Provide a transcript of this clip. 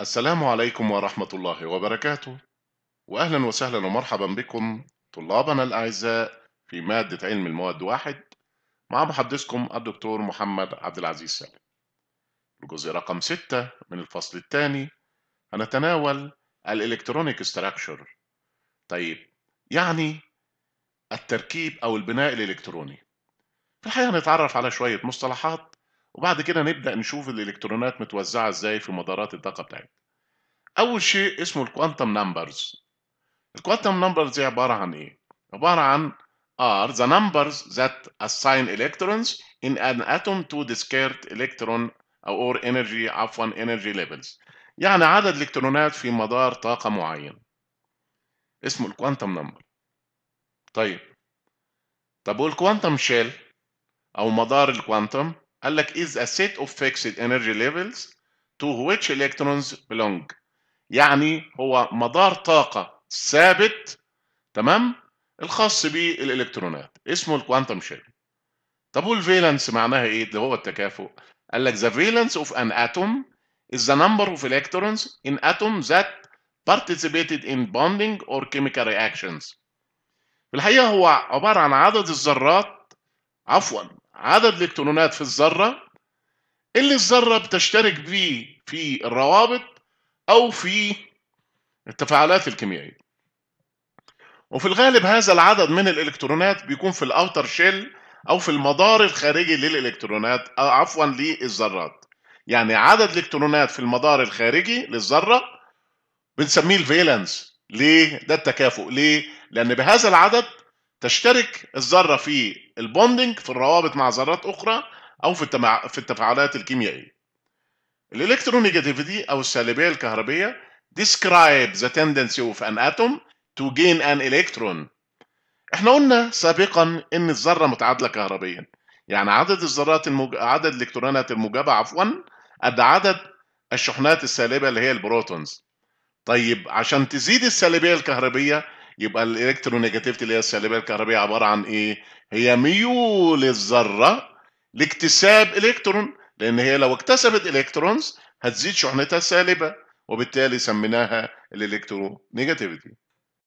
السلام عليكم ورحمة الله وبركاته وأهلا وسهلا ومرحبا بكم طلابنا الأعزاء في مادة علم المواد واحد مع محدثكم الدكتور محمد عبد العزيز سالم الجزء رقم ستة من الفصل الثاني هنتناول الإلكترونيك ستراكشر طيب يعني التركيب أو البناء الإلكتروني في الحقيقة هنتعرف على شوية مصطلحات وبعد كده نبدأ نشوف الإلكترونات متوزعة إزاي في مدارات الطاقة بتاعتنا. أول شيء اسمه الكوانتم نمبرز. الكوانتم نمبرز دي عبارة عن إيه؟ عبارة عن are the numbers that assign electrons in an atom to discrete electron or energy عفوا energy levels. يعني عدد الإلكترونات في مدار طاقة معين. اسمه الكوانتم نمبر. طيب. طب والكوانتم شيل أو مدار الكوانتم قال لك is a set of fixed energy levels to which electrons belong يعني هو مدار طاقة ثابت تمام الخاص بالالكترونات اسمه الكوانتم شيل طب والفالنس معناها ايه اللي هو التكافؤ قال لك the valence of an atom is the number of electrons in atoms that participated in bonding or chemical reactions في الحقيقة هو عبارة عن عدد الذرات عفوا عدد الإلكترونات في الذرة اللي الذرة بتشترك بيه في الروابط أو في التفاعلات الكيميائية وفي الغالب هذا العدد من الإلكترونات بيكون في الأوتر شيل أو في المدار الخارجي للإلكترونات أو عفوا للذرات يعني عدد الإلكترونات في المدار الخارجي للذرة بنسميه الفالنس ليه ده التكافؤ ليه لأن بهذا العدد تشترك الذره في البوندنج في الروابط مع ذرات اخرى او في التمع... في التفاعلات الكيميائيه الالكترونيجاتيفيتي او السالبيه الكهربيه describe the tendency of an atom to gain an electron احنا قلنا سابقا ان الذره متعادله كهربيا يعني عدد الذرات المج... عدد الالكترونات الموجبه عفوا قد عدد الشحنات السالبه اللي هي البروتونز طيب عشان تزيد السالبيه الكهربيه يبقى الالكترونيجاتيفيتي اللي هي السالبيه الكهربيه عباره عن ايه؟ هي ميول الذره لاكتساب الكترون لان هي لو اكتسبت الكترونز هتزيد شحنتها السالبه وبالتالي سميناها الالكترونيجاتيفيتي.